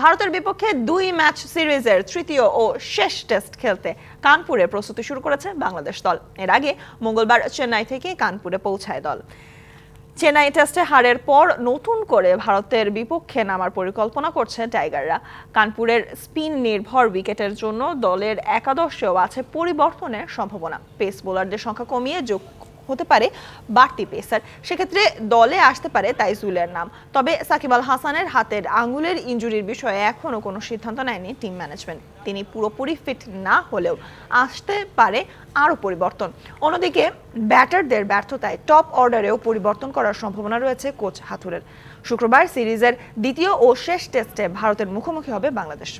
ভারতের বিপক্ষে দুই ম্যাচ সিরিজের তৃতীয় ও শেষ টেস্ট খেলতে কানপুরে প্রস্তুতি শুরু করেছে বাংলাদেশ দল এর আগে মঙ্গলবার চেন্নাই থেকে কানপুরে পৌঁছায় দল চেন্নাই টেস্টে হারের পর নতুন করে ভারতের বিপক্ষে নামার পরিকল্পনা করছে টাইগাররা কানপুরের স্পিন নির্ভর উইকেটের জন্য দলের একাদশেও আছে পরিবর্তনের সম্ভাবনা পেস বোলারদের সংখ্যা কমিয়ে যোগ হতে পারে বাড়তি পেসার সেক্ষেত্রে দলে আসতে পারে তাইজুলের নাম তবে সাকিব আল হাসানের হাতের আঙুলের ইঞ্জুরির বিষয়ে এখনও কোনো সিদ্ধান্ত নেয়নি টিম ম্যানেজমেন্ট তিনি পুরোপুরি ফিট না হলেও আসতে পারে আরও পরিবর্তন অন্যদিকে ব্যাটারদের ব্যর্থতায় টপ অর্ডারেও পরিবর্তন করার সম্ভাবনা রয়েছে কোচ হাথুরের শুক্রবার সিরিজের দ্বিতীয় ও শেষ টেস্টে ভারতের মুখোমুখি হবে বাংলাদেশ